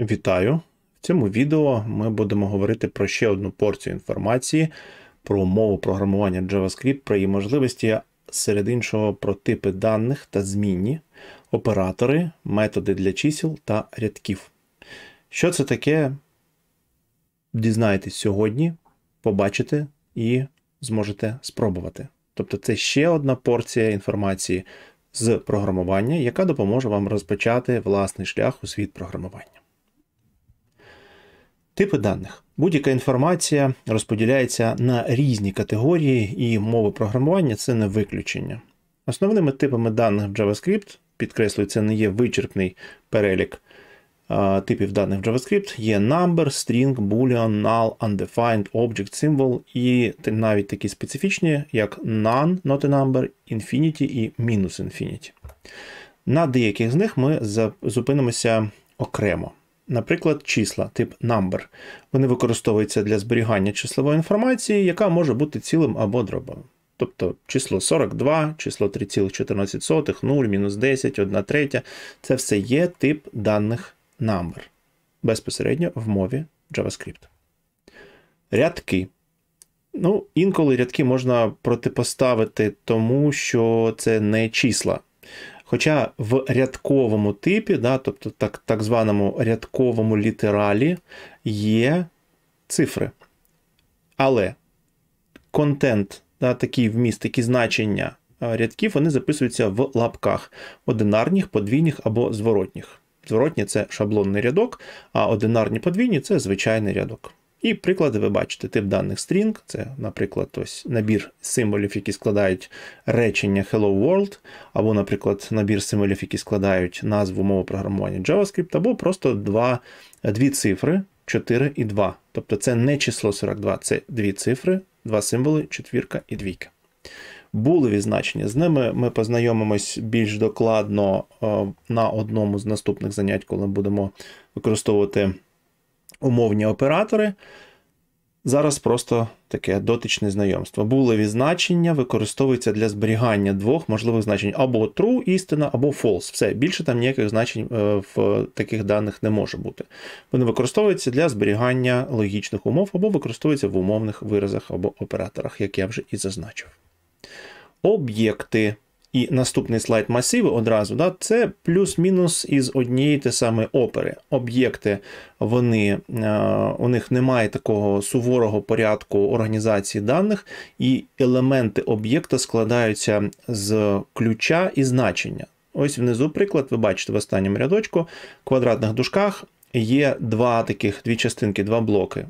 Вітаю! В цьому відео ми будемо говорити про ще одну порцію інформації про мову програмування JavaScript, про її можливості, серед іншого, про типи даних та змінні, оператори, методи для чисел та рядків. Що це таке? Дізнаєтесь сьогодні, побачите і зможете спробувати. Тобто, це ще одна порція інформації з програмування, яка допоможе вам розпочати власний шлях у світ програмування. Типи даних. Будь-яка інформація розподіляється на різні категорії, і мови програмування це не виключення. Основними типами даних в JavaScript, підкреслюю, це не є вичерпний перелік типів даних в JavaScript є number, string, boolean, null, undefined, object, symbol, і навіть такі специфічні, як none, not a number, infinity і мінус infinity. На деяких з них ми зупинимося окремо. Наприклад, числа, тип number. Вони використовуються для зберігання числової інформації, яка може бути цілим або дробовим. Тобто число 42, число 3,14, 0, мінус 10, 1 третя це все є тип даних number безпосередньо в мові JavaScript. Рядки. Ну, інколи рядки можна протипоставити тому, що це не числа. Хоча в рядковому типі, да, тобто так так званому рядковому літералі, є цифри. Але контент, да, такий вміст, такі значення рядків, вони записуються в лапках: одинарніх, подвійних або зворотніх. Зворотні це шаблонний рядок, а одинарні подвійні це звичайний рядок. І приклади ви бачите, тип даних string, це, наприклад, ось набір символів, які складають речення Hello World, або, наприклад, набір символів, які складають назву мови програмування JavaScript, або просто два, дві цифри 4 і 2. Тобто це не число 42, це дві цифри, два символи, четвірка і двійка були відзначені. З ними ми познайомимось більш докладно е, на одному з наступних занять, коли будемо використовувати умовні оператори. Зараз просто таке дотичне знайомство. Булеві значення використовуються для зберігання двох можливих значень: або true, істина, або false. Все, більше там ніяких значень е, в таких даних не може бути. Вони використовуються для зберігання логічних умов, або використовуються в умовних виразах або операторах, як я вже і зазначив. Об'єкти. І наступний слайд масиви одразу, да, це плюс-мінус із однієї те саме опери. Об'єкти, вони, е, у них немає такого суворого порядку організації даних, і елементи об'єкта складаються з ключа і значення. Ось внизу приклад, ви бачите в останньому рядочку, в квадратних дужках є два таких дві частинки, два блоки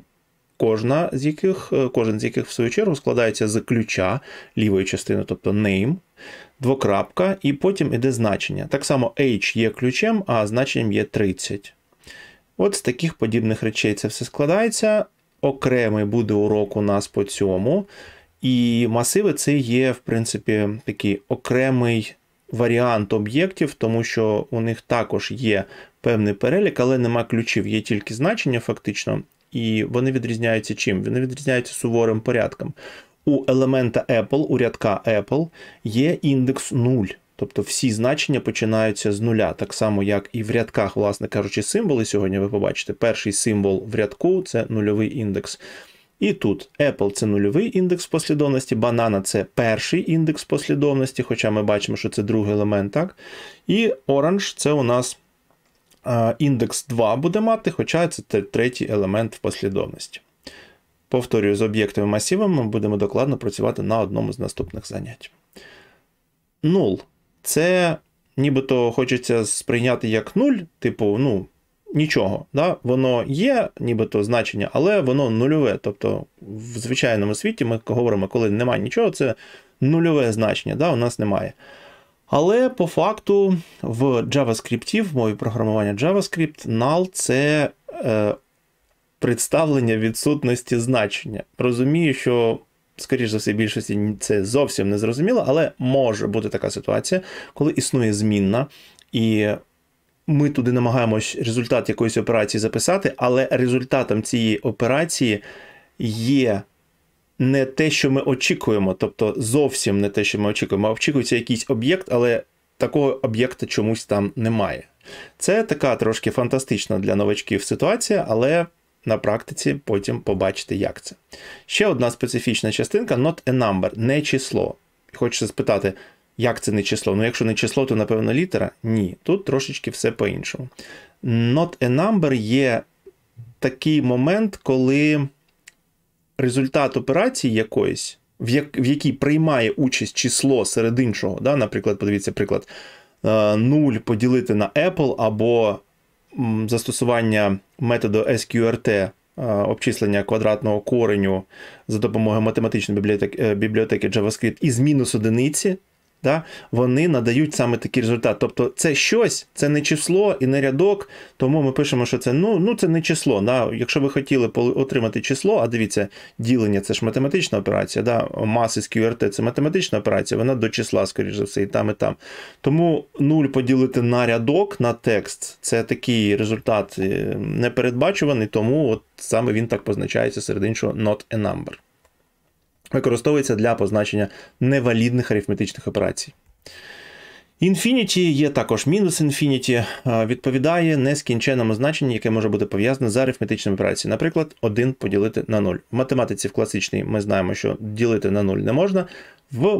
кожна з яких, е, кожен з яких, в свою чергу, складається з ключа лівої частини, тобто name, двокрапка, і потім іде значення. Так само h є ключем, а значенням є 30. От з таких подібних речей це все складається. Окремий буде урок у нас по цьому. І масиви це є, в принципі, такий окремий варіант об'єктів, тому що у них також є певний перелік, але нема ключів, є тільки значення, фактично, і вони відрізняються чим? Вони відрізняються суворим порядком. У елемента Apple, у рядка Apple, є індекс 0. Тобто всі значення починаються з нуля, так само, як і в рядках, власне кажучи, символи сьогодні ви побачите. Перший символ в рядку це нульовий індекс. І тут Apple це нульовий індекс послідовності, банана це перший індекс послідовності, хоча ми бачимо, що це другий елемент, так? І Orange це у нас індекс 2 буде мати, хоча це третій елемент в послідовності. Повторюю, з об'єктами масивами ми будемо докладно працювати на одному з наступних занять. 0. Це нібито хочеться сприйняти як нуль, типу, ну, нічого. Да? Воно є, нібито значення, але воно нульове. Тобто в звичайному світі ми говоримо, коли немає нічого, це нульове значення, да? у нас немає. Але по факту в JavaScript, в мові програмування JavaScript, null це е, представлення відсутності значення. Розумію, що. скоріш за все, більшості це зовсім не зрозуміло, але може бути така ситуація, коли існує змінна, і ми туди намагаємось результат якоїсь операції записати, але результатом цієї операції є не те, що ми очікуємо, тобто зовсім не те, що ми очікуємо, а очікується якийсь об'єкт, але такого об'єкта чомусь там немає. Це така трошки фантастична для новачків ситуація, але на практиці потім побачите, як це. Ще одна специфічна частинка not a number, не число. Хочеться спитати, як це не число? Ну, якщо не число, то напевно літера? Ні. Тут трошечки все по-іншому. Not a number є такий момент, коли результат операції якоїсь, в як, в якій приймає участь число серед іншого. да, Наприклад, подивіться, приклад 0 е, поділити на Apple або застосування методу SQRT. Е, обчислення квадратного кореню за допомогою математичної е, бібліотеки JavaScript із мінус одиниці, да, вони надають саме такий результат. Тобто це щось, це не число і не рядок, тому ми пишемо, що це ну, ну це не число. Да. Якщо ви хотіли отримати число, а дивіться, ділення це ж математична операція, да, маси з QRT це математична операція, вона до числа, скоріш за все, і там, і там. Тому нуль поділити на рядок, на текст це такий результат е, непередбачуваний, тому от саме він так позначається серед іншого not a number використовується для позначення невалідних арифметичних операцій. Infinity є також мінус Infinity, е, відповідає нескінченому значенню, яке може бути пов'язане з арифметичними операціями. Наприклад, 1 поділити на 0. В математиці в класичній ми знаємо, що ділити на 0 не можна, в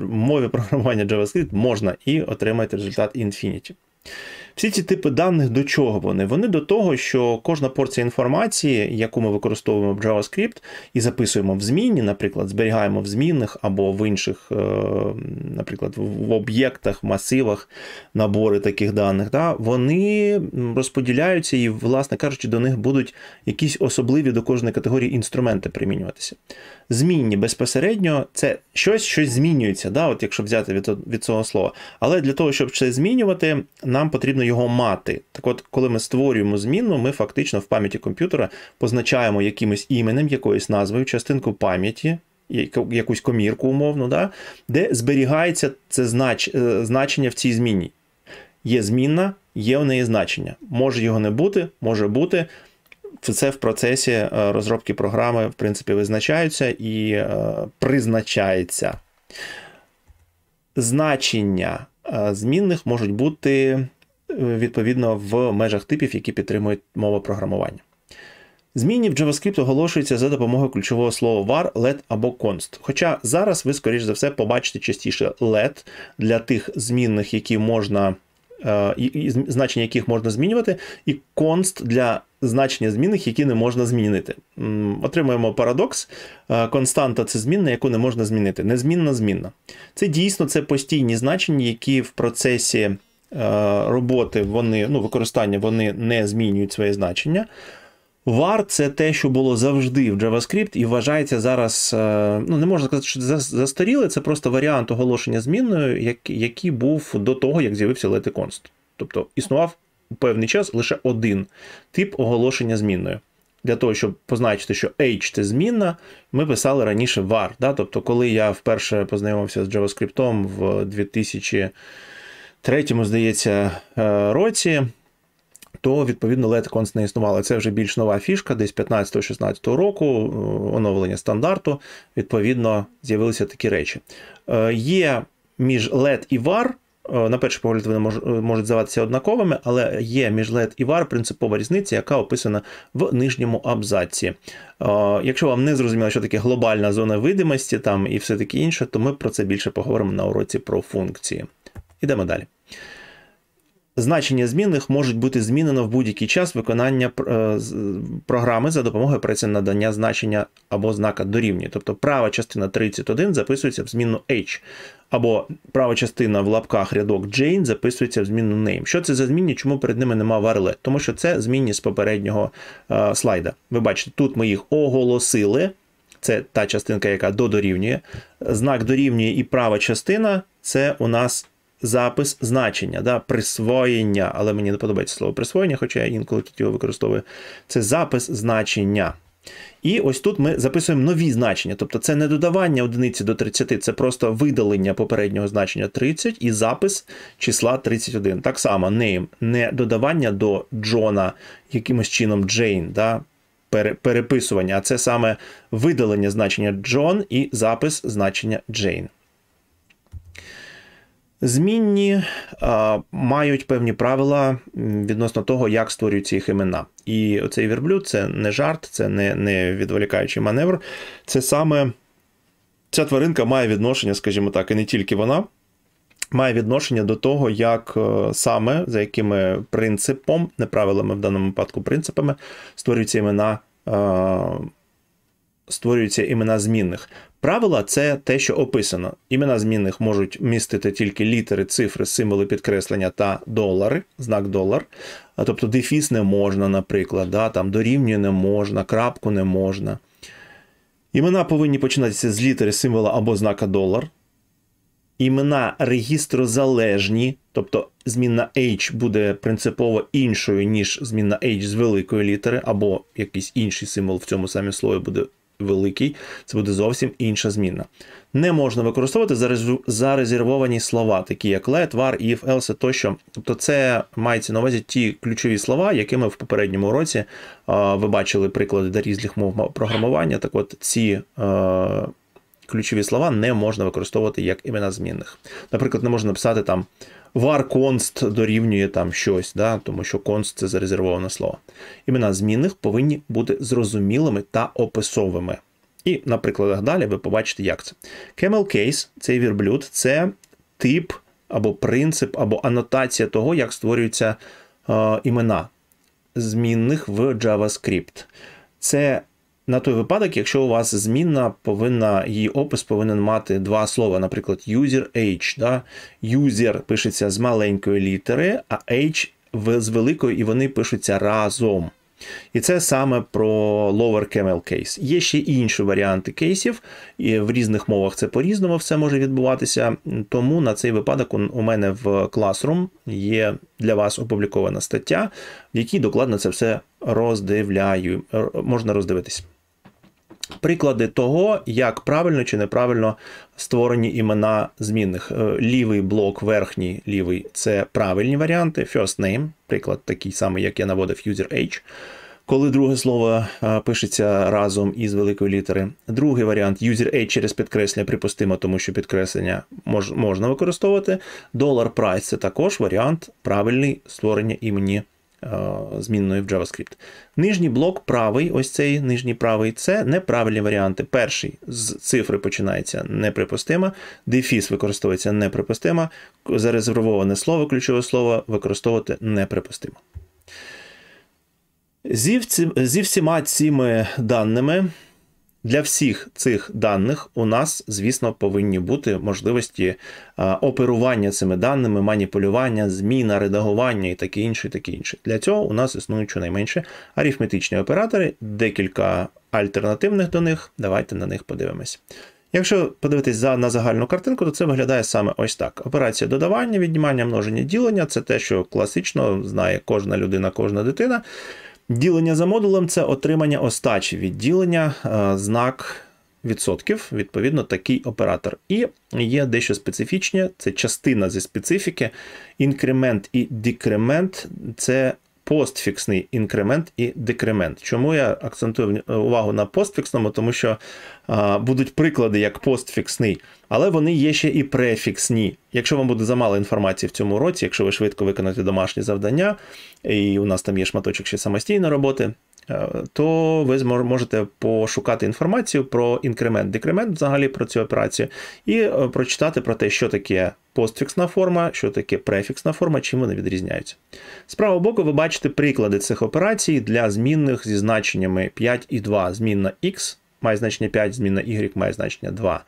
мові програмування JavaScript можна і отримати результат Infinity. Всі ці типи даних до чого вони? Вони до того, що кожна порція інформації, яку ми використовуємо в JavaScript і записуємо в зміні, наприклад, зберігаємо в змінних або в інших, е, наприклад, в об'єктах, масивах набори таких даних, да, вони розподіляються і, власне кажучи, до них будуть якісь особливі до кожної категорії інструменти примінюватися. Змінні безпосередньо це щось, щось змінюється, да, от якщо взяти від від цього слова. Але для того, щоб це змінювати, нам потрібно його мати. Так от, коли ми створюємо зміну, ми фактично в пам'яті комп'ютера позначаємо якимось іменем, якоюсь назвою, частинку пам'яті, якусь комірку умовно, да, де зберігається це знач, е, значення в цій зміні. Є змінна, є в неї значення. Може його не бути, може бути. Це в процесі е, розробки програми, в принципі, визначаються і е, призначається. Значення е, змінних можуть бути відповідно в межах типів, які підтримують мова програмування. Зміни в JavaScript оголошуються за допомогою ключового слова var, let або const. Хоча зараз ви, скоріш за все, побачите частіше let для тих змінних, які можна, е, значення яких можна змінювати, і const для значення змінних, які не можна змінити. Отримуємо парадокс. Е, константа це змінна, яку не можна змінити. Незмінна змінна. Це дійсно це постійні значення, які в процесі. Е, роботи вони, ну, використання вони не змінюють своє значення. Вар це те, що було завжди в JavaScript, і вважається зараз. Е, ну, не можна сказати, що застаріле, це просто варіант оголошення змінною, який був до того, як з'явився LetConst. Тобто існував у певний час лише один тип оголошення змінною. Для того, щоб позначити, що H це змінна, ми писали раніше var. Да? Тобто, коли я вперше познайомився з JavaScript в 2000 третьому, здається, е, році, то відповідно led Litecoins не існувало. Це вже більш нова фішка, десь 15-16 року, е, оновлення стандарту. Відповідно, з'явилися такі речі. Е, є між LED і VAR. На перший погляд, вони можуть здаватися однаковими, але є між LED і VAR принципова різниця, яка описана в нижньому абзаці. Якщо вам не зрозуміло, що таке глобальна зона видимості там і все таке інше, то ми про це більше поговоримо на уроці про функції. Ідемо далі. Значення змінних можуть бути змінено в будь-який час виконання е, програми за допомогою праці надання значення або знака дорівнює. Тобто права частина 31 записується в зміну H, або права частина в лапках рядок Jane записується в зміну name. Що це за змінні? Чому перед ними нема варлет? Тому що це змінні з попереднього е, слайда. Ви бачите, тут ми їх оголосили. Це та частинка, яка додорівнює. Знак дорівнює і права частина це у нас запис значення, да, присвоєння, але мені не подобається слово присвоєння, хоча я інколи тут його використовую. Це запис значення. І ось тут ми записуємо нові значення, тобто це не додавання одиниці до 30, це просто видалення попереднього значення 30 і запис числа 31. Так само name не додавання до Джона, якимось чином Джейн, да, переписування, а це саме видалення значення Джон і запис значення Джейн. Змінні а, мають певні правила відносно того, як створюються їх імена. І оцей верблюд це не жарт, це не не відволікаючий маневр. Це саме ця тваринка має відношення, скажімо так, і не тільки вона, має відношення до того, як е, саме, за якими принципом, не правилами в даному випадку принципами, створюються імена. А, створюються імена змінних. Правила це те, що описано. Імена змінних можуть містити тільки літери, цифри, символи підкреслення та долари, знак долар. Тобто дефіс не можна, наприклад, да? там дорівнює не можна, крапку не можна. Імена повинні починатися з літери символа або знака долар. Імена регістрозалежні, тобто змінна H буде принципово іншою, ніж змінна H з великої літери, або якийсь інший символ в цьому самі слові буде великий, це буде зовсім інша зміна. Не можна використовувати зарезервовані слова, такі як let, var, if, else тощо. Тобто це мається на увазі ті ключові слова, якими в попередньому році е, ви бачили приклади до різних мов програмування. Так от ці. Е, ключові слова не можна використовувати як імена змінних. Наприклад, не можна написати там var const дорівнює там щось, да, тому що const – це зарезервоване слово. Імена змінних повинні бути зрозумілими та описовими. І на прикладах далі ви побачите, як це. Camel case, цей вірблюд, це тип або принцип, або анотація того, як створюються е, імена змінних в JavaScript. Це на той випадок, якщо у вас змінна повинна, її опис повинен мати два слова, наприклад, user age. Да? User пишеться з маленької літери, а age з великої, і вони пишуться разом. І це саме про lower camel case. Є ще інші варіанти кейсів, і в різних мовах це по-різному все може відбуватися. Тому на цей випадок у мене в Classroom є для вас опублікована стаття, в якій докладно це все роздивляю. Можна роздивитись приклади того, як правильно чи неправильно створені імена змінних. Е, лівий блок, верхній лівий це правильні варіанти. First name, приклад такий самий, як я наводив user age. Коли друге слово е, пишеться разом із великої літери. Другий варіант user age через підкреслення припустимо, тому що підкреслення мож, можна використовувати. Dollar price – це також варіант правильний створення імені. Е, змінною в JavaScript. Нижній блок правий, ось цей нижній правий це неправильні варіанти. Перший з цифри починається неприпустима, дефіс використовується неприпустима, зарезервоване слово, ключове слово використовувати неприпустимо. Зі всіма цими даними. Для всіх цих даних у нас, звісно, повинні бути можливості е, оперування цими даними, маніпулювання, зміна, редагування і таке інше. і таке інше. Для цього у нас існують щонайменше арифметичні оператори, декілька альтернативних до них. Давайте на них подивимось. Якщо подивитись на загальну картинку, то це виглядає саме ось так. Операція додавання, віднімання, множення, ділення це те, що класично знає кожна людина, кожна дитина. Ділення за модулем це отримання остачі відділення е, знак відсотків, відповідно, такий оператор. І є дещо специфічне, це частина зі специфіки. Інкремент і декремент це постфіксний інкремент і декремент. Чому я акцентую увагу на постфіксному? Тому що а, будуть приклади як постфіксний, але вони є ще і префіксні. Якщо вам буде замало інформації в цьому році, якщо ви швидко виконаєте домашні завдання, і у нас там є шматочок ще самостійної роботи. Е, то ви зможете пошукати інформацію про інкремент, декремент, взагалі про цю операцію, і е, прочитати про те, що таке постфіксна форма, що таке префіксна форма, чим вони відрізняються. З правого боку, ви бачите приклади цих операцій для змінних зі значеннями 5 і 2. Змінна X має значення 5, змінна Y має значення 2.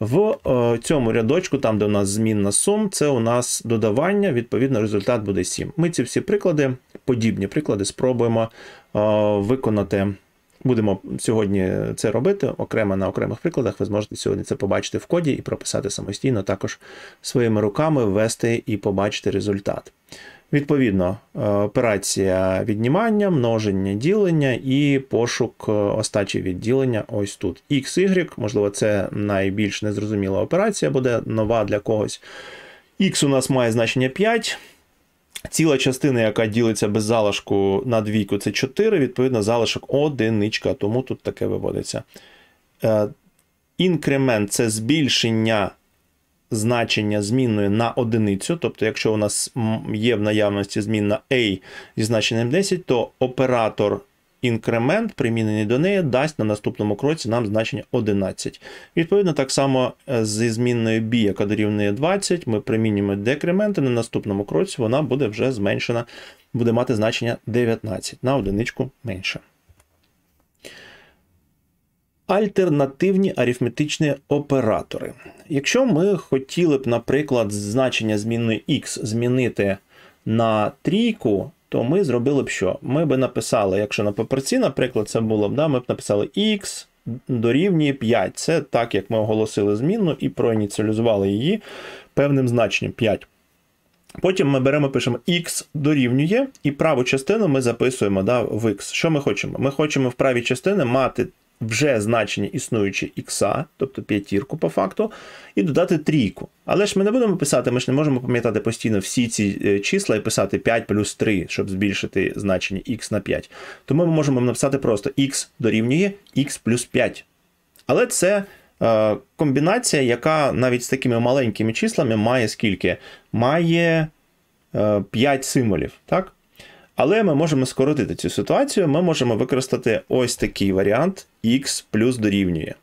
В о, е, цьому рядочку, там, де у нас змінна сум, це у нас додавання, відповідно, результат буде 7. Ми ці всі приклади, подібні приклади, спробуємо о, е, виконати. Будемо сьогодні це робити окремо на окремих прикладах. Ви зможете сьогодні це побачити в коді і прописати самостійно, також своїми руками ввести і побачити результат. Відповідно, е, операція віднімання, множення ділення і пошук е, остачі відділення. Ось тут. XY, можливо, це найбільш незрозуміла операція, буде нова для когось. X у нас має значення 5. Ціла частина, яка ділиться без залишку на двійку, це 4, відповідно, залишок одиничка, тому тут таке виводиться. Е, інкремент це збільшення значення змінної на одиницю. Тобто, якщо у нас є в наявності змінна A зі значенням 10, то оператор інкремент, примінений до неї, дасть на наступному кроці нам значення 11. Відповідно, так само е, зі змінною B, яка дорівнює 20, ми примінюємо декремент, і на наступному кроці вона буде вже зменшена, буде мати значення 19 на одиничку менше. Альтернативні арифметичні оператори. Якщо ми хотіли б, наприклад, значення зміни X змінити на трійку, то ми зробили б що? Ми б написали, якщо на папірці, наприклад, це було б, да, ми б написали x дорівнює 5. Це так, як ми оголосили змінну і проініціалізували її певним значенням 5. Потім ми беремо, пишемо x дорівнює, і праву частину ми записуємо да, в x. Що ми хочемо? Ми хочемо в правій частині мати вже значення існуючі x, тобто п'ятірку по факту, і додати трійку. Але ж ми не будемо писати, ми ж не можемо пам'ятати постійно всі ці е, числа і писати 5 плюс 3, щоб збільшити значення x на 5. Тому ми можемо написати просто x дорівнює x плюс 5. Але це е, комбінація, яка навіть з такими маленькими числами має скільки? Має е, 5 символів. так? Але ми можемо скоротити цю ситуацію, ми можемо використати ось такий варіант x плюс дорівнює.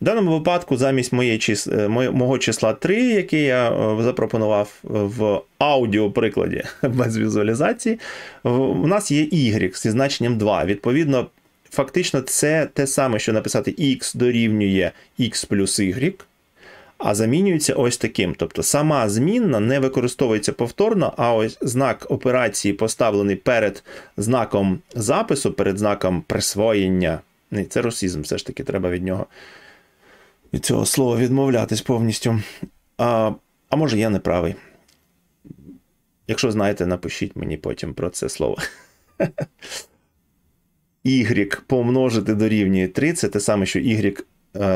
В даному випадку, замість моєї чис... Е, мого числа 3, яке я е, запропонував е, в аудіоприкладі без візуалізації, у нас є y зі значенням 2. Відповідно, фактично, це те саме, що написати x дорівнює x плюс y а замінюється ось таким. Тобто сама змінна не використовується повторно, а ось знак операції поставлений перед знаком запису, перед знаком присвоєння. Це русізм, все ж таки, треба від нього від цього слова відмовлятись повністю. А, А може, я не правий. Якщо знаєте, напишіть мені потім про це слово. Y помножити дорівнює 3, це те саме, що Y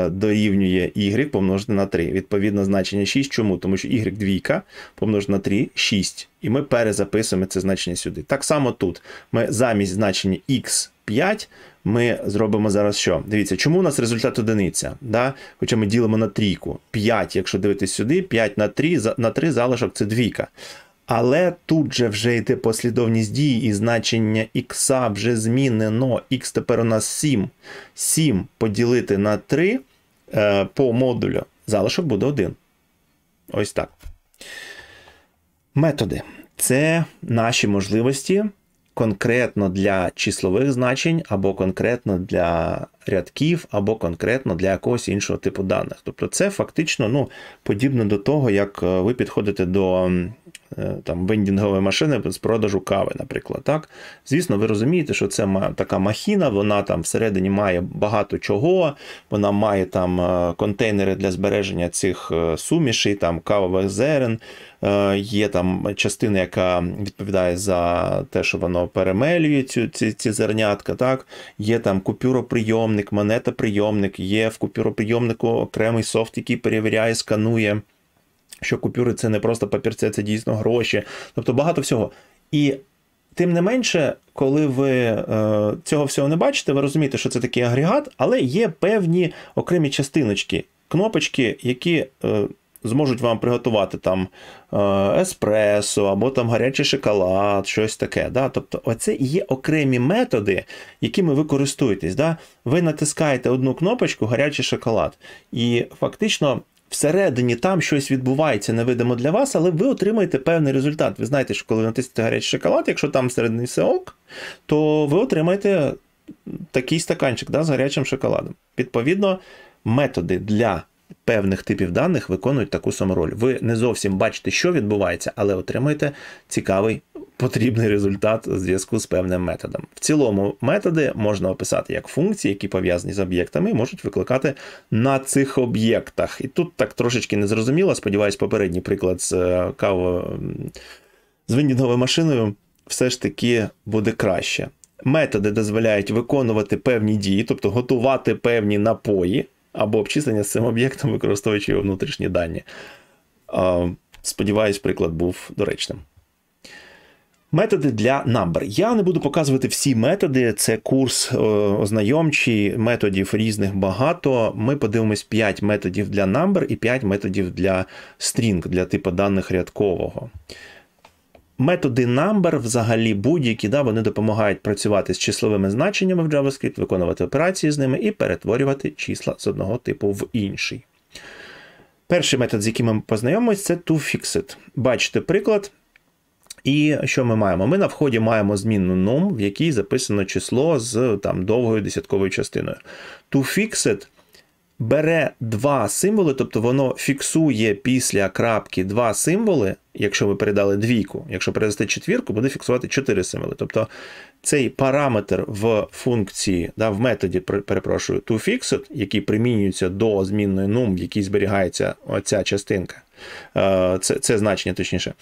дорівнює y помножити на 3. Відповідно, значення 6. Чому? Тому що y двійка помножити на 3 6. І ми перезаписуємо це значення сюди. Так само тут ми замість значення x 5 ми зробимо зараз що? Дивіться, чому у нас результат одиниця? Да? Хоча ми ділимо на трійку. 5, якщо дивитись сюди, 5 на 3 на 3 залишок це двійка. Але тут же вже йде послідовність дій і значення ікса вже змінено. Х тепер у нас 7. 7 поділити на 3 е, по модулю. Залишок буде 1. Ось так. Методи. Це наші можливості конкретно для числових значень, або конкретно для рядків, або конкретно для якогось іншого типу даних. Тобто, це фактично ну, подібно до того, як е, ви підходите до. Е, там вендінгової машини з продажу кави, наприклад. так. Звісно, ви розумієте, що це така махіна, вона там всередині має багато чого, вона має там е, контейнери для збереження цих е, сумішей, там кавових зерен, є там частина, яка відповідає за те, що воно перемелює цю, ці ці зернятка. так. Є там купюроприйомник, монетоприйомник, є в купюроприйомнику окремий софт, який перевіряє, сканує що купюри це не просто папірце, це дійсно гроші, тобто багато всього. І тим не менше, коли ви е, цього всього не бачите, ви розумієте, що це такий агрегат, але є певні окремі частиночки, кнопочки, які. Е, Зможуть вам приготувати там е, еспресо або там гарячий шоколад, щось таке. Да? Тобто, оце є окремі методи, якими ви користуєтесь. Да? Ви натискаєте одну кнопочку гарячий шоколад, і фактично всередині там щось відбувається невидимо для вас, але ви отримаєте певний результат. Ви знаєте, що коли натиснете гарячий шоколад, якщо там всередині все ок, то ви отримаєте такий стаканчик да, з гарячим шоколадом. Відповідно, методи для певних типів даних виконують таку саму роль. Ви не зовсім бачите, що відбувається, але отримаєте цікавий потрібний результат у зв'язку з певним методом. В цілому методи можна описати як функції, які пов'язані з об'єктами, і можуть викликати на цих об'єктах. І тут так трошечки незрозуміло, сподіваюсь, попередній приклад з е, каво з виндінговою машиною все ж таки буде краще. Методи дозволяють виконувати певні дії, тобто готувати певні напої або обчислення з цим об'єктом, використовуючи його внутрішні дані. Сподіваюсь, приклад був доречним. Методи для number. Я не буду показувати всі методи. Це курс е, ознайомчий, методів різних багато. Ми подивимось 5 методів для number і 5 методів для string, для типу даних рядкового методи number взагалі будь-які, да, вони допомагають працювати з числовими значеннями в JavaScript, виконувати операції з ними і перетворювати числа з одного типу в інший. Перший метод, з яким ми познайомимось, це toFixit. Бачите приклад. І що ми маємо? Ми на вході маємо змінну num, в якій записано число з там довгою десятковою частиною. ToFixit – бере два символи, тобто воно фіксує після крапки два символи. Якщо ви передали двійку, якщо передасте четвірку, буде фіксувати чотири символи. Тобто цей параметр в функції, да, в методі, перепрошую, toFixed, який примінюється до змінної num, в якій зберігається ця частинка, е, це це значення, точніше,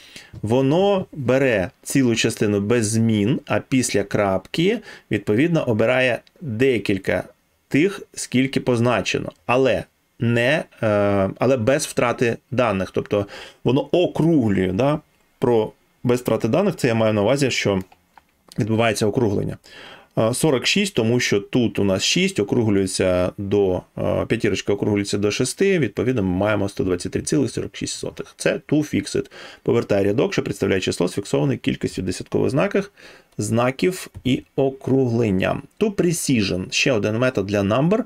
воно бере цілу частину без змін, а після крапки, відповідно, обирає декілька тих, скільки позначено, але не, е, але без втрати даних. Тобто воно округлює. да, про Без втрати даних це я маю на увазі, що відбувається округлення. 46, тому що тут у нас 6 округлюється до п'ятірочка округлюється до 6, відповідно, ми маємо 123,46. Це to fixed. Повертає рядок, що представляє число з фіксованою кількістю десяткових знаків, знаків і округленням. To precision ще один метод для number.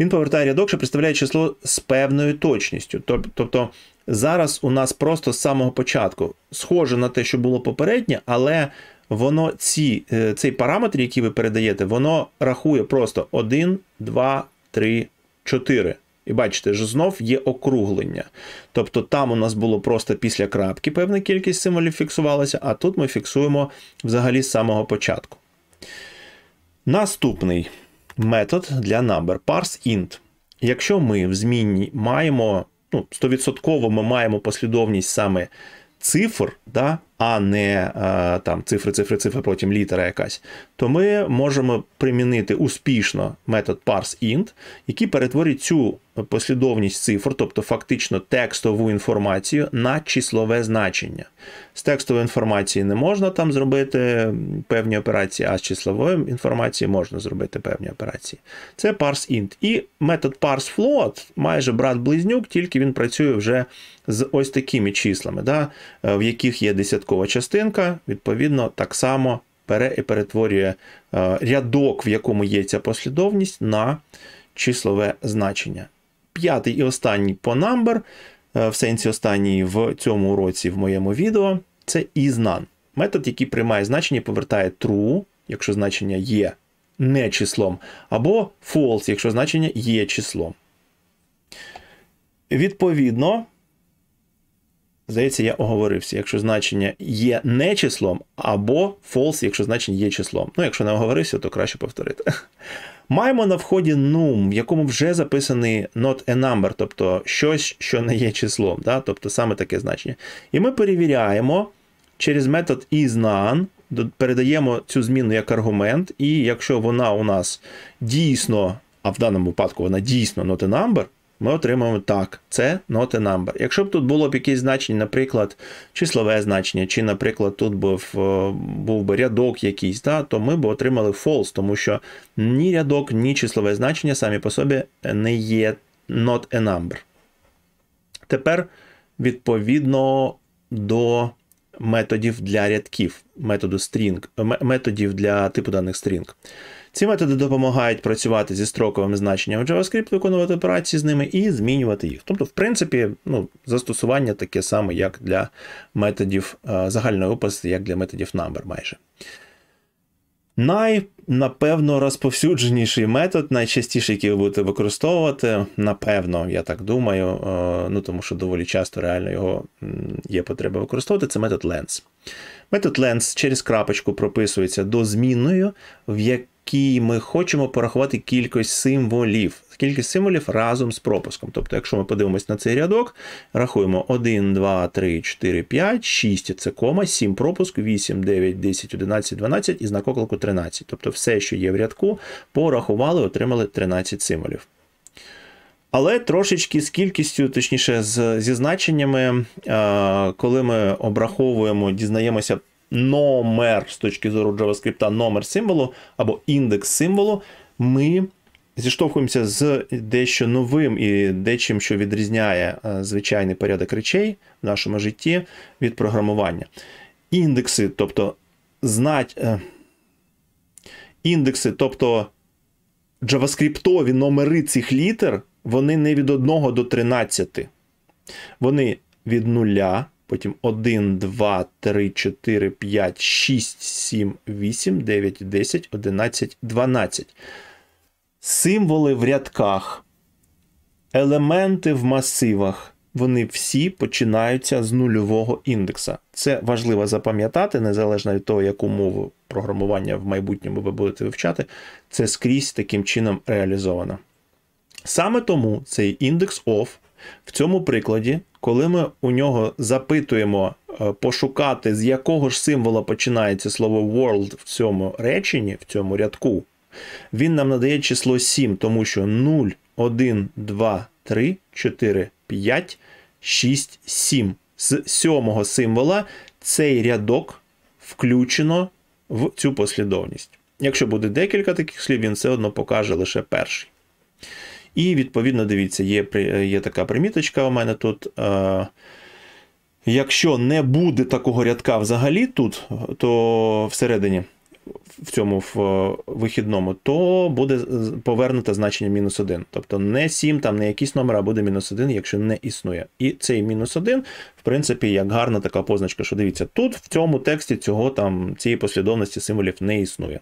Він повертає рядок, що представляє число з певною точністю. Тобто зараз у нас просто з самого початку схоже на те, що було попереднє, але воно ці, е, цей параметр, який ви передаєте, воно рахує просто 1, 2, 3, 4. І бачите, ж знов є округлення. Тобто там у нас було просто після крапки певна кількість символів фіксувалася, а тут ми фіксуємо взагалі з самого початку. Наступний метод для number parse int. Якщо ми в змінні маємо, ну, 100% ми маємо послідовність саме цифр, да, а не е, там цифри, цифри, цифри, потім літера якась, то ми можемо примінити успішно метод parseInt, який перетворить цю послідовність цифр, тобто фактично текстову інформацію на числове значення. З текстової інформації не можна там зробити певні операції, а з числової інформації можна зробити певні операції. Це parseInt. І метод parseFloat, майже брат-близнюк, тільки він працює вже з ось такими числами, да, в яких є десяткова частинка, відповідно, так само бере і перетворює е, рядок, в якому є ця послідовність, на числове значення п'ятий і останній по number, е, в сенсі останній в цьому уроці в моєму відео, це isNone. Метод, який приймає значення, повертає true, якщо значення є не числом, або false, якщо значення є числом. Відповідно, здається, я оговорився, якщо значення є не числом, або false, якщо значення є числом. Ну, якщо не оговорився, то краще повторити. Маємо на вході num, в якому вже записаний not a number, тобто щось, що не є числом, да? тобто саме таке значення. І ми перевіряємо через метод isNone, передаємо цю зміну як аргумент, і якщо вона у нас дійсно, а в даному випадку вона дійсно not a number, ми отримаємо так, це not a number. Якщо б тут було б якесь значення, наприклад, числове значення, чи, наприклад, тут був е, був би рядок якийсь, да, то ми б отримали false, тому що ні рядок, ні числове значення самі по собі не є not a number. Тепер, відповідно до методів для рядків, методу string, методів для типу даних string. Ці методи допомагають працювати зі строковими значенням JavaScript, виконувати операції з ними і змінювати їх. Тобто, в принципі, ну, застосування таке саме, як для методів е, загальної описи, як для методів number майже. Най, напевно, розповсюдженіший метод, найчастіший, який ви будете використовувати, напевно, я так думаю, е, ну тому що доволі часто реально його є потреба використовувати, це метод Lens. Метод Lens через крапочку прописується до змінною, в якій якій ми хочемо порахувати кількість символів. Кількість символів разом з пропуском. Тобто, якщо ми подивимось на цей рядок, рахуємо 1, 2, 3, 4, 5, 6 це кома, 7 пропуск, 8, 9, 10, 11, 12 і знак оклику 13. Тобто все, що є в рядку, порахували, отримали 13 символів. Але трошечки з кількістю, точніше, з, зі значеннями, коли ми обраховуємо, дізнаємося номер з точки зору JavaScript, номер символу або індекс символу, ми зіштовхуємося з дещо новим і дечим, що відрізняє е, звичайний порядок речей в нашому житті від програмування. Індекси, тобто знать, е, індекси, тобто джаваскриптові номери цих літер, вони не від 1 до 13. Вони від 0 Потім 1, 2, 3, 4, 5, 6, 7, 8, 9, 10, 11, 12. Символи в рядках, елементи в масивах. Вони всі починаються з нульового індекса. Це важливо запам'ятати, незалежно від того, яку мову програмування в майбутньому ви будете вивчати. Це скрізь таким чином реалізовано. Саме тому цей індекс OFF в цьому прикладі, коли ми у нього запитуємо е, пошукати, з якого ж символа починається слово world в цьому реченні, в цьому рядку, він нам надає число 7, тому що 0, 1, 2, 3, 4, 5, 6, 7. З сьомого символа цей рядок включено в цю послідовність. Якщо буде декілька таких слів, він все одно покаже лише перший. І, відповідно, дивіться, є є така приміточка у мене тут. Е, якщо не буде такого рядка взагалі тут, то всередині, в цьому в е, вихідному, то буде повернуте значення мінус 1. Тобто не 7, там не якісь номера, а буде мінус 1, якщо не існує. І цей мінус 1, в принципі, як гарна така позначка, що дивіться, тут в цьому тексті цього там цієї послідовності символів не існує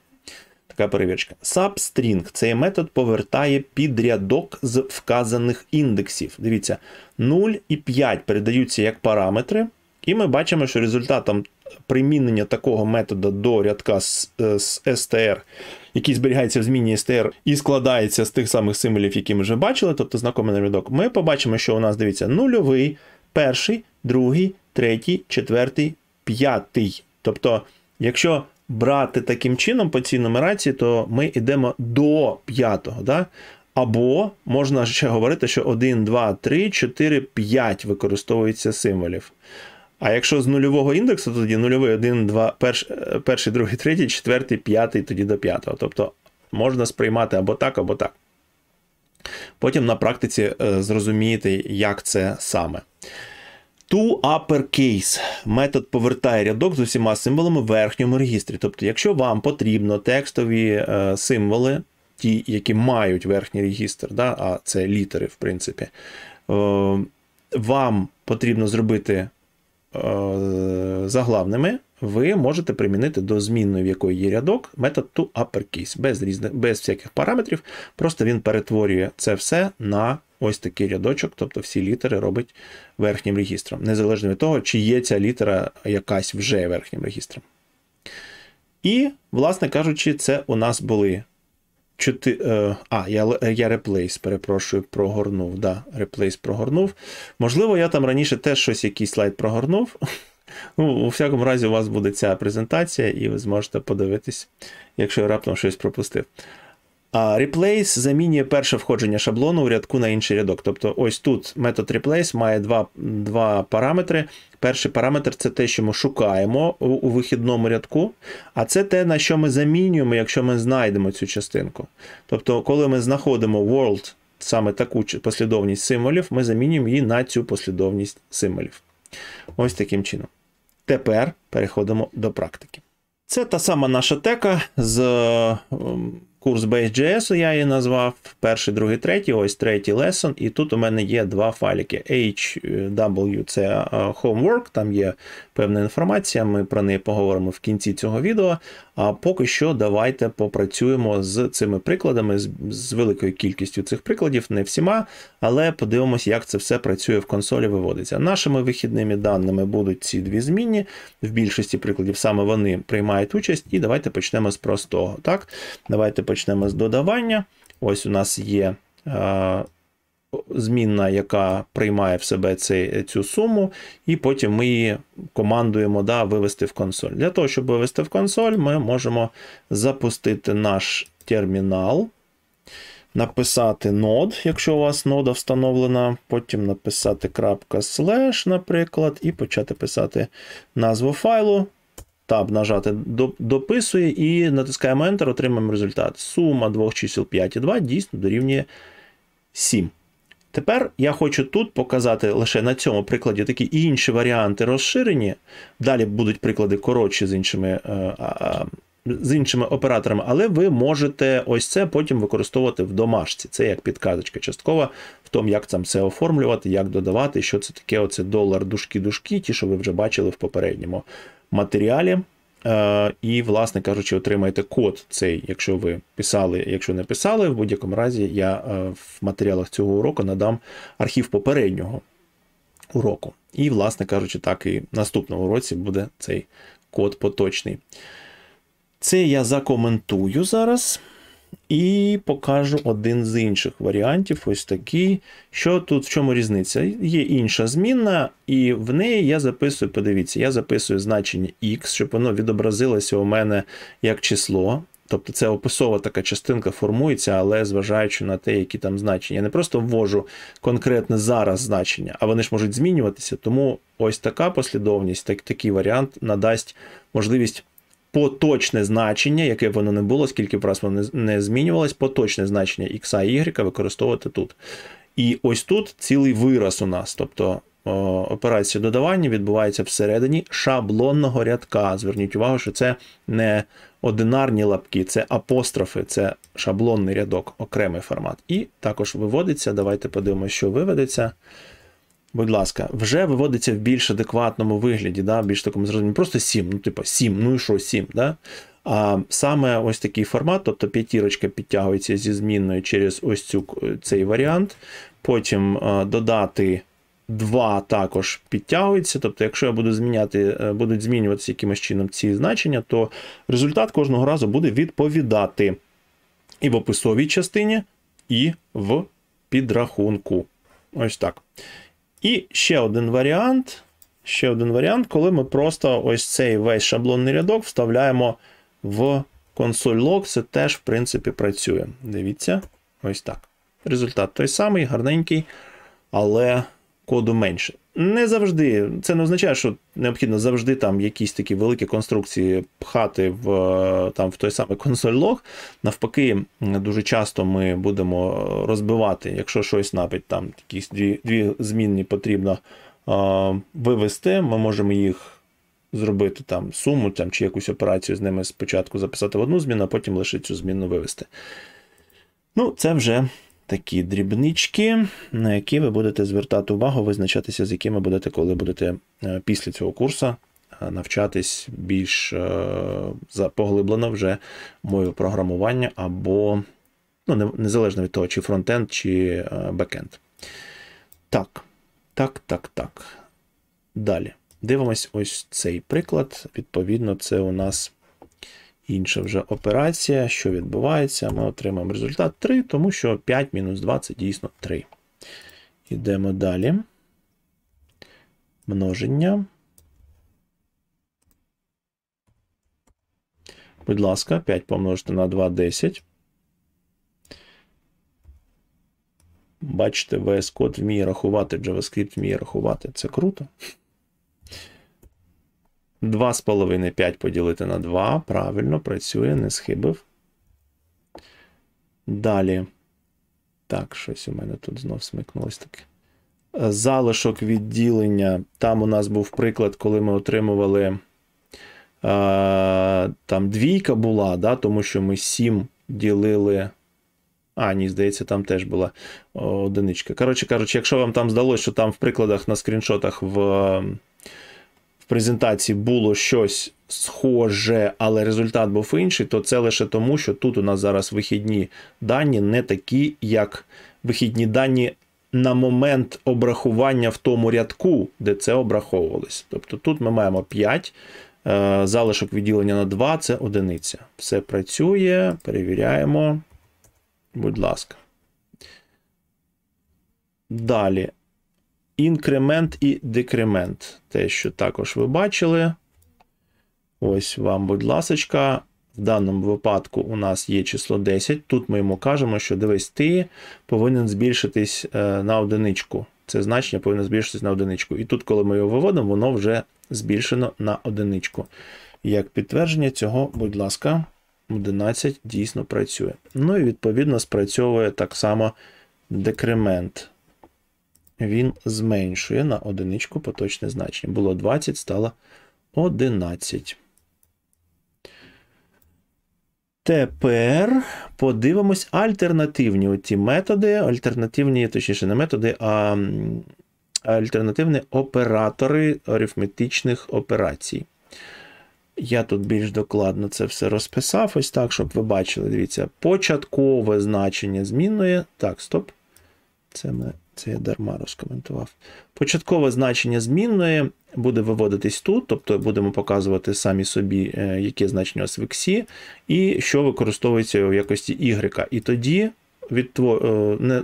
така перевірочка. Substring. Цей метод повертає підрядок з вказаних індексів. Дивіться, 0 і 5 передаються як параметри, і ми бачимо, що результатом примінення такого методу до рядка з, е, з STR, який зберігається в зміні STR і складається з тих самих символів, які ми вже бачили, тобто знакомий рядок, ми побачимо, що у нас дивіться нульовий, перший, другий, третій, четвертий, п'ятий. Тобто, якщо брати таким чином по цій нумерації, то ми йдемо до п'ятого. Да? Або можна ще говорити, що 1, 2, 3, 4, 5 використовується символів. А якщо з нульового індексу, то тоді нульовий 1, 2, 1, 2, 3, 4, 5, тоді до п'ятого. Тобто можна сприймати або так, або так. Потім на практиці е, зрозумієте, як це саме. To метод повертає рядок з усіма символами в верхньому регістрі. Тобто, якщо вам потрібно текстові е, символи, ті, які мають верхній регістр, да, а це літери, в принципі, е, вам потрібно зробити е, заглавними, ви можете примінити до змінної, в якої є рядок, метод to без різних, без всяких параметрів. Просто він перетворює це все на ось такий рядочок, тобто всі літери робить верхнім регістром, незалежно від того, чи є ця літера якась вже верхнім регістром. І, власне кажучи, це у нас були. Чоти... Е, а, я я реплейс, перепрошую, прогорнув. Да, реплейс прогорнув. Можливо, я там раніше теж щось якийсь слайд прогорнув. Ну, У всякому разі, у вас буде ця презентація, і ви зможете подивитись, якщо я раптом щось пропустив. А Replace замінює перше входження шаблону у рядку на інший рядок. Тобто ось тут метод replace має два два параметри. Перший параметр це те, що ми шукаємо у, у вихідному рядку, а це те, на що ми замінюємо, якщо ми знайдемо цю частинку. Тобто, коли ми знаходимо world, саме таку послідовність символів, ми замінюємо її на цю послідовність символів. Ось таким чином. Тепер переходимо до практики. Це та сама наша тека з. Ем, курс Base.js, я її назвав. Перший, другий, третій, ось третій lesson. І тут у мене є два файлики. HW це homework, там є певна інформація, ми про неї поговоримо в кінці цього відео. А поки що давайте попрацюємо з цими прикладами, з, з великою кількістю цих прикладів, не всіма, але подивимося, як це все працює в консолі, виводиться. Нашими вихідними даними будуть ці дві зміни. В більшості прикладів саме вони приймають участь. І давайте почнемо з простого. Так, Давайте почнемо почнемо з додавання. Ось у нас є е, змінна, яка приймає в себе цей, цю суму, і потім ми її командуємо да, вивести в консоль. Для того, щоб вивести в консоль, ми можемо запустити наш термінал. Написати нод, якщо у вас нода встановлена, потім написати крапка слеш, наприклад, і почати писати назву файлу. Таб нажати дописує і натискаємо Enter, отримаємо результат. Сума двох чисел 5 і 2 дійсно дорівнює 7. Тепер я хочу тут показати лише на цьому прикладі такі інші варіанти розширені. Далі будуть приклади коротші з іншими е, з іншими операторами, але ви можете ось це потім використовувати в домашці. Це як підказочка часткова текстом, як там все оформлювати, як додавати, що це таке оце долар дужки-дужки, ті, що ви вже бачили в попередньому матеріалі. Е, і, власне кажучи, отримаєте код цей, якщо ви писали, якщо не писали, в будь-якому разі я е, в матеріалах цього уроку надам архів попереднього уроку. І, власне кажучи, так і в наступному уроці буде цей код поточний. Це я закоментую зараз. І покажу один з інших варіантів, ось такий. Що тут, в чому різниця? Є інша змінна, і в неї я записую, подивіться, я записую значення x, щоб воно відобразилося у мене як число. Тобто це описова така частинка формується, але зважаючи на те, які там значення. Я не просто ввожу конкретне зараз значення, а вони ж можуть змінюватися. Тому ось така послідовність, так, такий варіант надасть можливість поточне значення, яке б воно не було, скільки б раз воно не змінювалось, поточне значення x y використовувати тут. І ось тут цілий вираз у нас. Тобто операція додавання відбувається всередині шаблонного рядка. Зверніть увагу, що це не одинарні лапки, це апострофи, це шаблонний рядок, окремий формат. І також виводиться. Давайте подивимося, що виведеться будь ласка, вже виводиться в більш адекватному вигляді, да, більш такому зрозумілому. Просто 7, ну, типу, 7, ну і що 7, да? А саме ось такий формат, тобто п'ятірочка підтягується зі змінною через ось цю е, цей варіант. Потім а, е, додати 2 також підтягується. Тобто, якщо я буду зміняти, е, будуть змінюватися якимось чином ці значення, то результат кожного разу буде відповідати і в описовій частині, і в підрахунку. Ось так. І ще один варіант. Ще один варіант, коли ми просто ось цей весь шаблонний рядок вставляємо в консоль лог. Це теж, в принципі, працює. Дивіться, ось так. Результат той самий, гарненький, але коду менше. Не завжди це не означає, що необхідно завжди там якісь такі великі конструкції пхати в е, там в той самий консоль лог. Навпаки, дуже часто ми будемо е, розбивати, якщо щось напить, там якісь дві дві змінні потрібно е, вивести. Ми можемо їх зробити там суму там, чи якусь операцію з ними спочатку записати в одну зміну, а потім лише цю зміну вивести. Ну, це вже такі дрібнички, на які ви будете звертати увагу, визначатися, з якими будете, коли будете е, після цього курсу е, навчатись більш е, поглиблено вже мою програмування або ну, незалежно від того, чи фронтенд, чи бекенд. Так, так, так, так. Далі. Дивимось ось цей приклад. Відповідно, це у нас інша вже операція, що відбувається, ми отримаємо результат 3, тому що 5 мінус 2 це дійсно 3. Йдемо далі. Множення. Будь ласка, 5 помножити на 2 10. Бачите, VS код вміє рахувати, JavaScript вміє рахувати. Це круто. 2,5, 5 поділити на 2. Правильно працює, не схибив. Далі. Так, щось у мене тут знов смикнулось таке. Залишок відділення. Там у нас був приклад, коли ми отримували е, там двійка була, да, тому що ми 7 ділили. А, ні, здається, там теж була е, одиничка. Коротше кажучи, якщо вам там здалося, що там в прикладах на скріншотах в в презентації було щось схоже, але результат був інший, то це лише тому, що тут у нас зараз вихідні дані не такі, як вихідні дані на момент обрахування в тому рядку, де це обраховувалось. Тобто тут ми маємо 5. Е, залишок відділення на 2 це одиниця. Все працює, перевіряємо. Будь ласка. Далі інкремент і декремент. Те, що також ви бачили. Ось вам, будь ласочка. В даному випадку у нас є число 10. Тут ми йому кажемо, що дивись, ти повинен збільшитись е, на одиничку. Це значення повинно збільшитись на одиничку. І тут, коли ми його виводимо, воно вже збільшено на одиничку. Як підтвердження цього, будь ласка, 11 дійсно працює. Ну і відповідно спрацьовує так само декремент він зменшує на одиничку поточне значення. Було 20, стало 11. Тепер подивимось альтернативні оті методи, альтернативні, точніше, не методи, а альтернативні оператори арифметичних операцій. Я тут більш докладно це все розписав, ось так, щоб ви бачили, дивіться, початкове значення змінної. Так, стоп. Це ми це я дарма розкоментував. Початкове значення змінної буде виводитись тут, тобто будемо показувати самі собі, е, яке значення у нас в іксі, і що використовується в якості Y. І тоді е,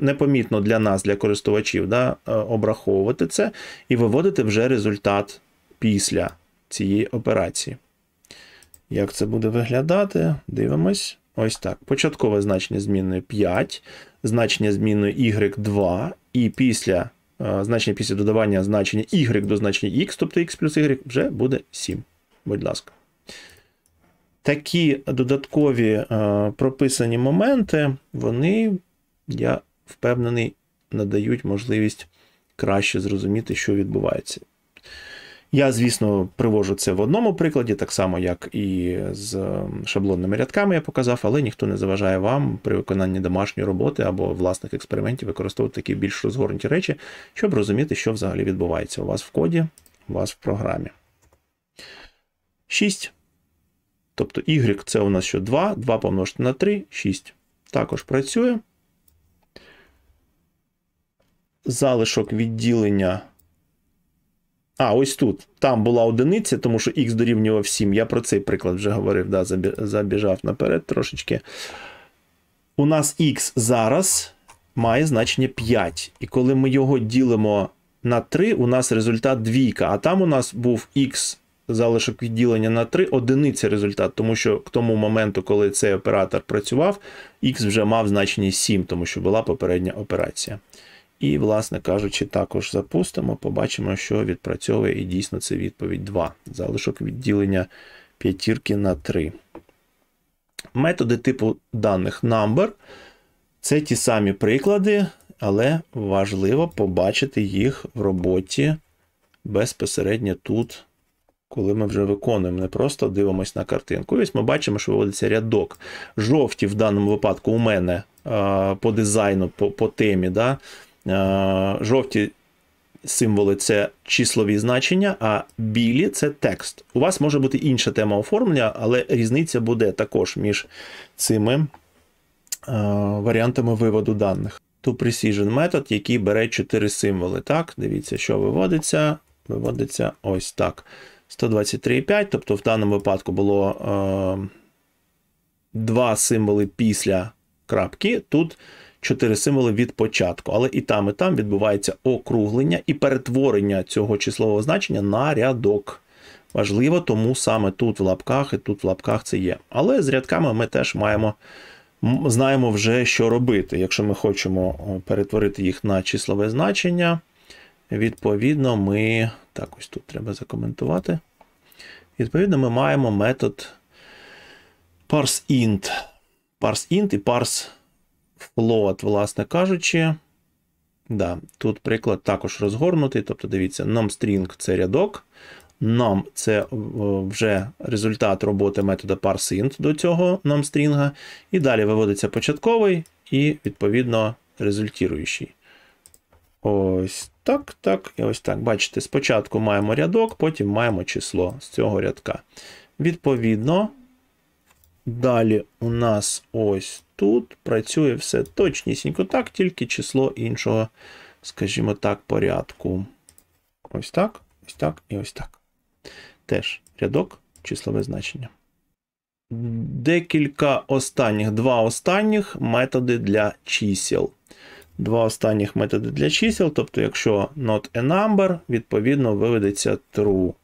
непомітно для нас, для користувачів, да, е, обраховувати це і виводити вже результат після цієї операції. Як це буде виглядати? Дивимось. Ось так. Початкове значення змінної 5, значення змінної y 2 і після е, значення після додавання значення y до значення x, тобто x плюс y, вже буде 7. Будь ласка. Такі додаткові е, прописані моменти, вони, я впевнений, надають можливість краще зрозуміти, що відбувається. Я, звісно, привожу це в одному прикладі, так само, як і з ем, шаблонними рядками я показав, але ніхто не заважає вам при виконанні домашньої роботи або власних експериментів використовувати такі більш розгорнуті речі, щоб розуміти, що взагалі відбувається у вас в коді, у вас в програмі. 6. Тобто Y це у нас що 2, 2 помножити на 3, 6. Також працює. Залишок відділення а, ось тут. Там була одиниця, тому що х дорівнював 7. Я про цей приклад вже говорив, да, забіжав наперед трошечки. У нас х зараз має значення 5. І коли ми його ділимо на 3, у нас результат двійка. А там у нас був х залишок відділення на 3, одиниця результат, тому що к тому моменту, коли цей оператор працював, х вже мав значення 7, тому що була попередня операція. І, власне кажучи, також запустимо, побачимо, що відпрацьовує, і дійсно це відповідь 2. Залишок відділення п'ятірки на 3. Методи типу даних number це ті самі приклади, але важливо побачити їх в роботі безпосередньо тут. Коли ми вже виконуємо, не просто дивимось на картинку. Ось ми бачимо, що виводиться рядок. Жовті в даному випадку у мене по дизайну, по по темі. да, Е, жовті символи це числові значення, а білі це текст. У вас може бути інша тема оформлення, але різниця буде також між цими е, варіантами виводу даних. To Precision метод, який бере 4 символи. Так, дивіться, що виводиться. Виводиться ось так. 123,5, тобто в даному випадку було е, два символи після крапки. Тут чотири символи від початку. Але і там, і там відбувається округлення і перетворення цього числового значення на рядок. Важливо, тому саме тут в лапках і тут в лапках це є. Але з рядками ми теж маємо. Знаємо вже, що робити. Якщо ми хочемо перетворити їх на числове значення, відповідно, ми так ось тут треба закоментувати. Відповідно, ми маємо метод parseInt. parseInt і parse Float, власне кажучи. Да, Тут приклад також розгорнутий. Тобто, дивіться, numString це рядок. Num – це е, вже результат роботи методу parseInt до цього numString. І далі виводиться початковий і, відповідно, результіруючий. Ось так, так, і ось так. Бачите, спочатку маємо рядок, потім маємо число з цього рядка. Відповідно, далі у нас ось тут працює все точнісінько так, тільки число іншого, скажімо так, порядку. Ось так, ось так і ось так. Теж рядок, числове значення. Декілька останніх, два останніх методи для чисел. Два останніх методи для чисел, тобто, якщо not a number, відповідно виведеться true.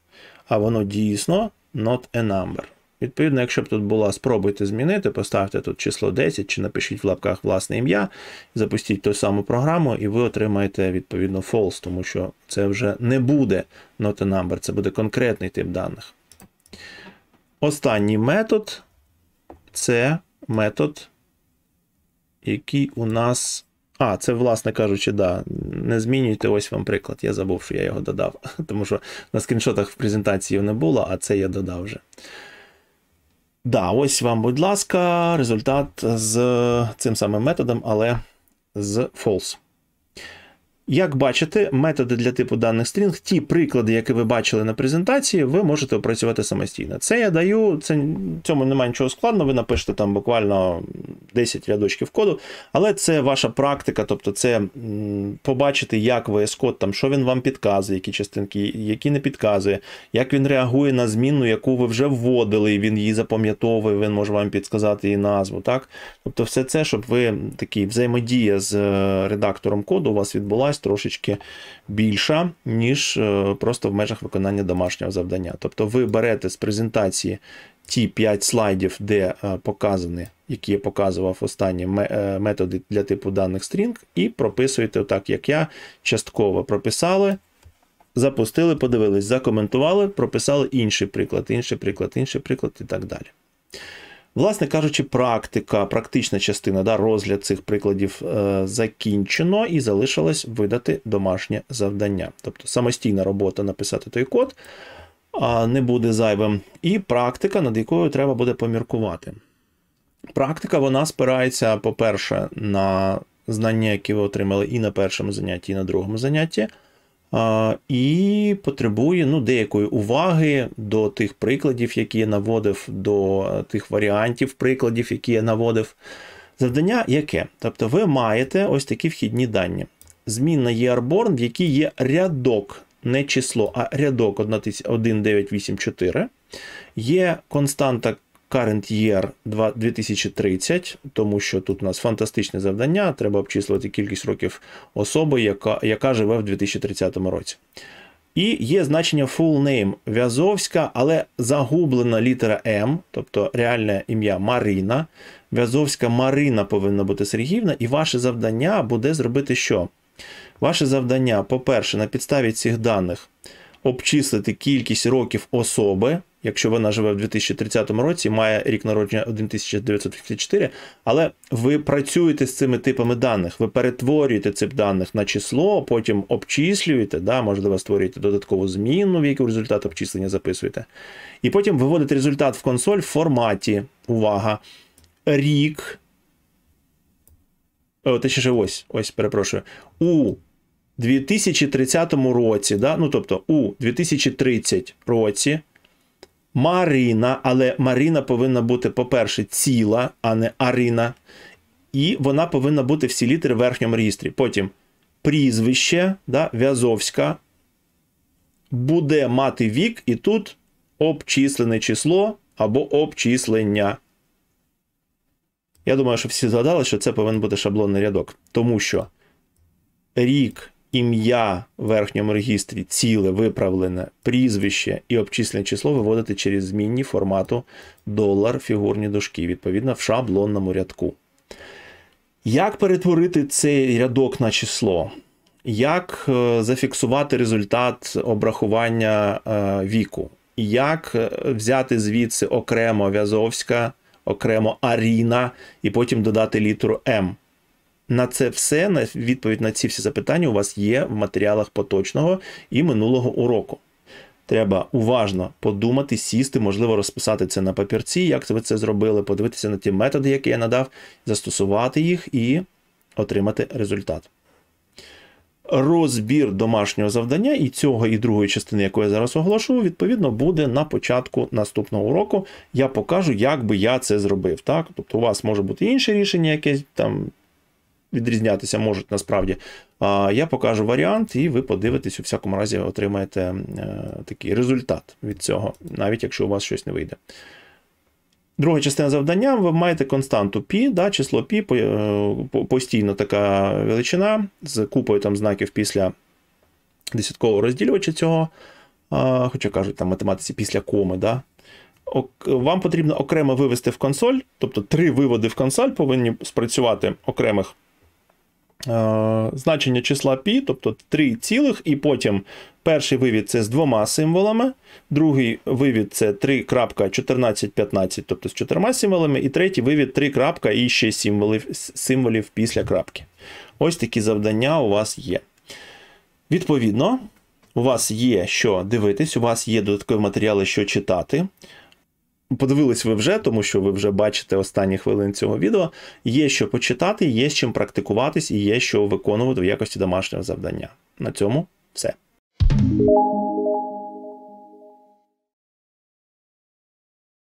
А воно дійсно not a number. Відповідно, якщо б тут була спробуйте змінити, поставте тут число 10 чи напишіть в лапках власне ім'я, запустіть ту саму програму, і ви отримаєте відповідно false, тому що це вже не буде not a number, це буде конкретний тип даних. Останній метод це метод, який у нас. А, це, власне кажучи, да, Не змінюйте ось вам приклад. Я забув, що я його додав, тому що на скріншотах в презентації не було, а це я додав вже. Да, ось вам, будь ласка, результат з цим самим методом, але з false. Як бачите, методи для типу даних стрінг, ті приклади, які ви бачили на презентації, ви можете опрацювати самостійно. Це я даю, це цьому немає нічого складного, ви напишете там буквально 10 рядочків коду, але це ваша практика, тобто це побачити, як VS Code, там, що він вам підказує, які частинки, які не підказує, як він реагує на зміну, яку ви вже вводили, він її запам'ятовує, він може вам підсказати її назву. так? Тобто, все це, щоб ви такі взаємодія з е, редактором коду у вас відбулася зараз трошечки більша, ніж е, просто в межах виконання домашнього завдання. Тобто ви берете з презентації ті 5 слайдів, де е, показані, які я показував останні е, методи для типу даних стрінг, і прописуєте, так як я частково прописали. Запустили, подивились, закоментували, прописали інший приклад, інший приклад, інший приклад і так далі. Власне кажучи, практика, практична частина, да, розгляд цих прикладів е, закінчено і залишилось видати домашнє завдання. Тобто самостійна робота написати той код а не буде зайвим. І практика, над якою треба буде поміркувати. Практика вона спирається, по-перше, на знання, які ви отримали і на першому занятті, і на другому занятті. І потребує ну, деякої уваги до тих прикладів, які я наводив, до тих варіантів прикладів, які я наводив. Завдання яке? Тобто ви маєте ось такі вхідні дані. Змінна є арборн, в якій є рядок, не число, а рядок 1984. Є константа Current Year 2030, тому що тут у нас фантастичне завдання. Треба обчислювати кількість років особи, яка яка живе в 2030 році. І є значення full name В'язовська, але загублена літера М, тобто реальне ім'я Марина. В'язовська Марина повинна бути Сергіївна, і ваше завдання буде зробити що? Ваше завдання, по-перше, на підставі цих даних обчислити кількість років особи, якщо вона живе в 2030 році, має рік народження 1954, але ви працюєте з цими типами даних, ви перетворюєте ці даних на число, потім обчислюєте, да, можливо, створюєте додаткову зміну, в яку результат обчислення записуєте. І потім виводите результат в консоль в форматі. Увага! Рік. О, точніше, ось, ось, перепрошую. У 2030 році, да? ну тобто у 2030 році Марина, але Маріна повинна бути, по-перше, ціла, а не Арина. І вона повинна бути всі літери в верхньому реєстрі. Потім прізвище да, В'язовська буде мати вік, і тут обчислене число або обчислення. Я думаю, що всі згадали, що це повинен бути шаблонний рядок. Тому що рік ім'я в верхньому регістрі ціле виправлене прізвище і обчислене число виводити через змінні формату долар фігурні дошки, відповідно в шаблонному рядку. Як перетворити цей рядок на число? Як е, зафіксувати результат обрахування е, віку? Як е, взяти звідси окремо В'язовська, окремо Аріна і потім додати літеру М? На це все, на відповідь на ці всі запитання у вас є в матеріалах поточного і минулого уроку. Треба уважно подумати, сісти, можливо, розписати це на папірці, як ви це зробили, подивитися на ті методи, які я надав, застосувати їх і отримати результат. Розбір домашнього завдання і цього, і другої частини, яку я зараз оголошую, відповідно, буде на початку наступного уроку. Я покажу, як би я це зробив. Так? Тобто, у вас може бути інше рішення, якесь там відрізнятися можуть насправді. Я покажу варіант, і ви подивитесь, у всякому разі, отримаєте е, такий результат від цього, навіть якщо у вас щось не вийде. Друга частина завдання, ви маєте константу пі, да, число пі е, постійно така величина з купою там знаків після десяткового розділювача цього, хоча кажуть, там математиці після коми. Да. Вам потрібно окремо вивести в консоль, тобто три виводи в консоль повинні спрацювати окремих Е, значення числа π, тобто 3, цілих, і потім перший вивід це з двома символами, другий вивід це 3.1415, тобто з чотирма символами, і третій вивід 3. і ще символів, символів після крапки. Ось такі завдання у вас є. Відповідно, у вас є що дивитись, у вас є додаткові матеріали, що читати. Подивились ви вже, тому що ви вже бачите останні хвилини цього відео. Є що почитати, є з чим практикуватись і є що виконувати в якості домашнього завдання. На цьому все.